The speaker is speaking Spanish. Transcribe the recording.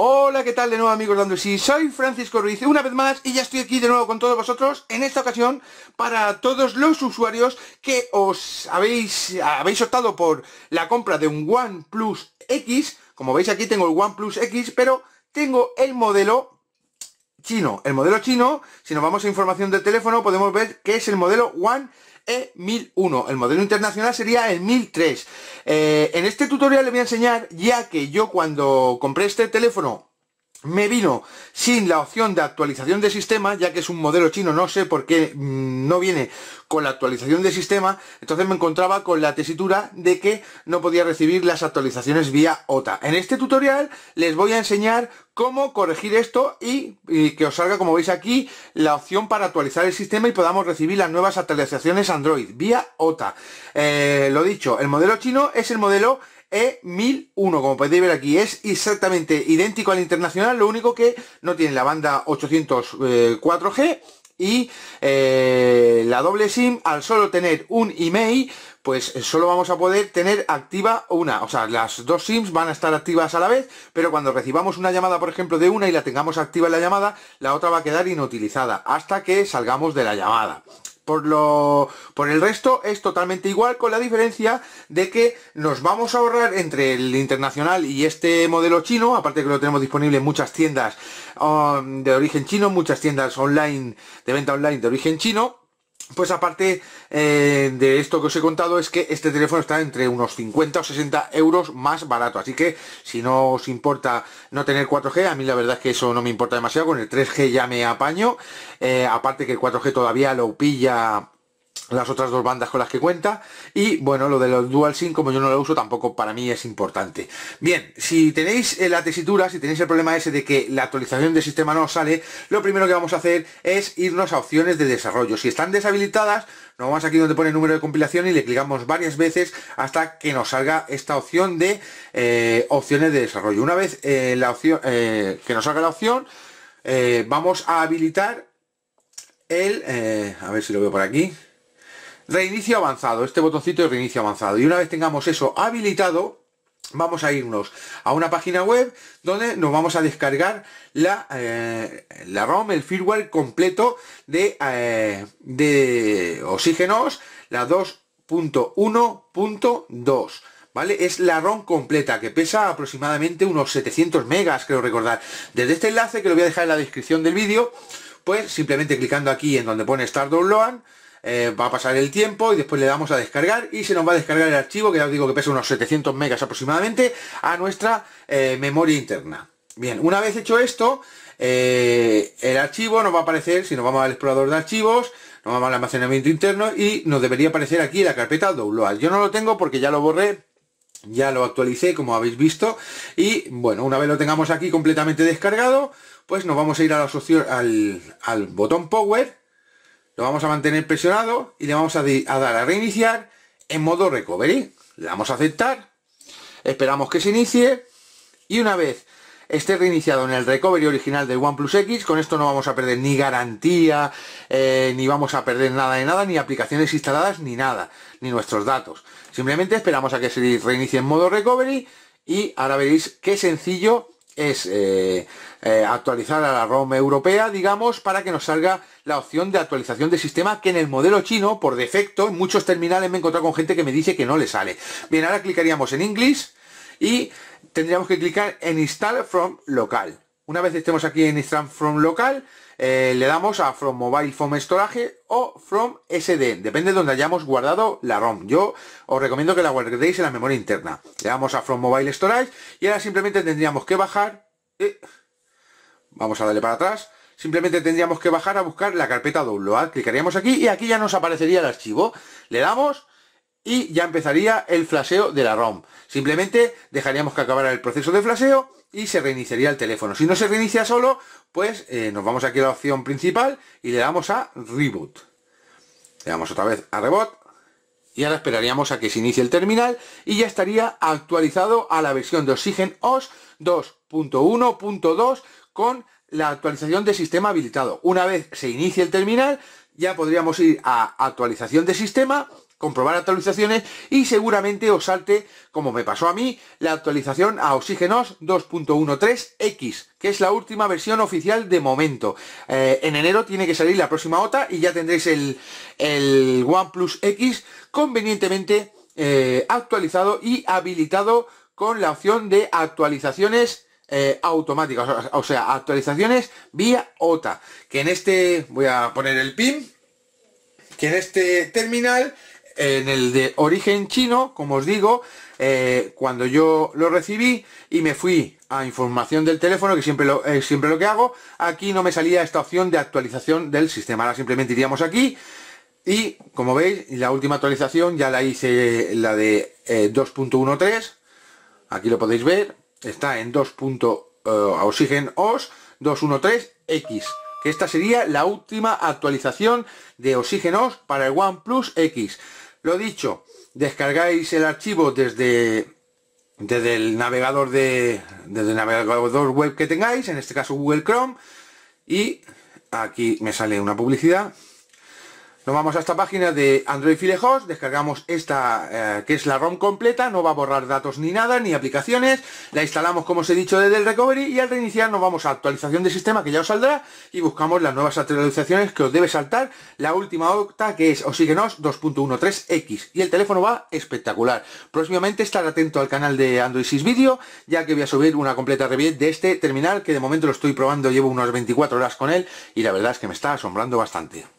Hola, ¿qué tal de nuevo amigos de si Soy Francisco Ruiz, una vez más, y ya estoy aquí de nuevo con todos vosotros, en esta ocasión, para todos los usuarios que os habéis, habéis optado por la compra de un OnePlus X, como veis aquí tengo el OnePlus X, pero tengo el modelo chino. El modelo chino, si nos vamos a información del teléfono, podemos ver que es el modelo One e1001. El modelo internacional sería el 1003. Eh, en este tutorial le voy a enseñar, ya que yo cuando compré este teléfono me vino sin la opción de actualización de sistema, ya que es un modelo chino, no sé por qué mm, no viene con la actualización de sistema, entonces me encontraba con la tesitura de que no podía recibir las actualizaciones vía OTA. En este tutorial les voy a enseñar cómo corregir esto y, que os salga, como veis aquí, la opción para actualizar el sistema y podamos recibir las nuevas actualizaciones Android vía OTA. Eh, lo dicho, el modelo chino es el modelo e1001, como podéis ver aquí, es exactamente idéntico al internacional, lo único que no tiene la banda 804 eh, g y eh, la doble SIM, al solo tener un email, pues solo vamos a poder tener activa una, o sea, las dos SIMs van a estar activas a la vez, pero cuando recibamos una llamada, por ejemplo, de una y la tengamos activa en la llamada, la otra va a quedar inutilizada hasta que salgamos de la llamada. Por, lo, por el resto es totalmente igual, con la diferencia de que nos vamos a ahorrar entre el internacional y este modelo chino, aparte que lo tenemos disponible en muchas tiendas um, de origen chino, muchas tiendas online, de venta online de origen chino, pues aparte eh, de esto que os he contado es que este teléfono está entre unos 50 o 60 euros más barato. Así que si no os importa no tener 4G, a mí la verdad es que eso no me importa demasiado. Con el 3G ya me apaño. Eh, aparte que el 4G todavía lo pilla las otras dos bandas con las que cuenta y bueno lo de los dual como yo no lo uso tampoco para mí es importante bien si tenéis eh, la tesitura si tenéis el problema ese de que la actualización del sistema no sale lo primero que vamos a hacer es irnos a opciones de desarrollo si están deshabilitadas nos vamos aquí donde pone número de compilación y le clicamos varias veces hasta que nos salga esta opción de eh, opciones de desarrollo una vez eh, la opción que nos salga la opción vamos a habilitar el a ver si lo veo por aquí Reinicio avanzado, este botoncito de reinicio avanzado. Y una vez tengamos eso habilitado, vamos a irnos a una página web donde nos vamos a descargar la, eh, la ROM, el firmware completo de, eh, de Oxígenos, la 2.1.2. ¿Vale? Es la ROM completa, que pesa aproximadamente unos 700 megas, creo recordar. Desde este enlace, que lo voy a dejar en la descripción del vídeo, pues simplemente clicando aquí en donde pone Start Download, eh, va a pasar el tiempo y después le damos a descargar y se nos va a descargar el archivo que ya os digo que pesa unos 700 megas aproximadamente a nuestra eh, memoria interna bien una vez hecho esto eh, el archivo nos va a aparecer si nos vamos al explorador de archivos nos vamos al almacenamiento interno y nos debería aparecer aquí la carpeta download yo no lo tengo porque ya lo borré ya lo actualicé como habéis visto y bueno una vez lo tengamos aquí completamente descargado pues nos vamos a ir al botón power lo vamos a mantener presionado y le vamos a, dar a reiniciar en modo recovery. Le vamos a aceptar, esperamos que se inicie y una vez esté reiniciado en el recovery original del OnePlus X. Con esto no vamos a perder ni garantía, eh, ni vamos a perder nada de nada, ni aplicaciones instaladas, ni nada, ni nuestros datos. Simplemente esperamos a que se reinicie en modo recovery y ahora veréis qué sencillo es eh, eh, actualizar a la ROM europea, digamos, para que nos salga la opción de actualización de sistema que en el modelo chino, por defecto, en muchos terminales me he encontrado con gente que me dice que no le sale. Bien, ahora clicaríamos en English y tendríamos que clicar en Install from Local. Una vez estemos aquí en Instagram From Local, eh, le damos a From Mobile From Storage o From SD, depende de donde hayamos guardado la ROM. Yo os recomiendo que la guardéis en la memoria interna. Le damos a From Mobile Storage y ahora simplemente tendríamos que bajar... Eh, vamos a darle para atrás. Simplemente tendríamos que bajar a buscar la carpeta download. Clicaríamos aquí y aquí ya nos aparecería el archivo. Le damos y ya empezaría el flaseo de la ROM. Simplemente dejaríamos que acabara el proceso de flaseo y se reiniciaría el teléfono. Si no se reinicia solo, pues eh, nos vamos aquí a la opción principal y le damos a Reboot. Le damos otra vez a Reboot y ahora esperaríamos a que se inicie el terminal y ya estaría actualizado a la versión de Oxygen OS 2.1.2 con la actualización de sistema habilitado. Una vez se inicie el terminal, ya podríamos ir a actualización de sistema comprobar actualizaciones y seguramente os salte, como me pasó a mí, la actualización a Oxígenos 2.13X, que es la última versión oficial de momento. Eh, en enero tiene que salir la próxima OTA y ya tendréis el, el OnePlus X convenientemente eh, actualizado y habilitado con la opción de actualizaciones eh, automáticas, o sea, actualizaciones vía OTA, que en este, voy a poner el PIN, que en este terminal en el de origen chino, como os digo, eh, cuando yo lo recibí y me fui a información del teléfono, que siempre lo, eh, siempre lo que hago, aquí no me salía esta opción de actualización del sistema. Ahora simplemente iríamos aquí y, como veis, la última actualización ya la hice la de 2.13. Eh, aquí lo podéis ver. Está en 2. Oxygen OS 213X que esta sería la última actualización de OxygenOS para el OnePlus X. Lo dicho, descargáis el archivo desde, desde el navegador de desde el navegador web que tengáis, en este caso Google Chrome, y aquí me sale una publicidad nos vamos a esta página de Android Host, descargamos esta eh, que es la ROM completa, no va a borrar datos ni nada, ni aplicaciones, la instalamos como os he dicho desde el recovery y al reiniciar nos vamos a actualización de sistema que ya os saldrá y buscamos las nuevas actualizaciones que os debe saltar, la última octa que es uno 2.13X y el teléfono va espectacular. Próximamente estar atento al canal de Android 6 Video ya que voy a subir una completa review de este terminal que de momento lo estoy probando, llevo unas 24 horas con él y la verdad es que me está asombrando bastante.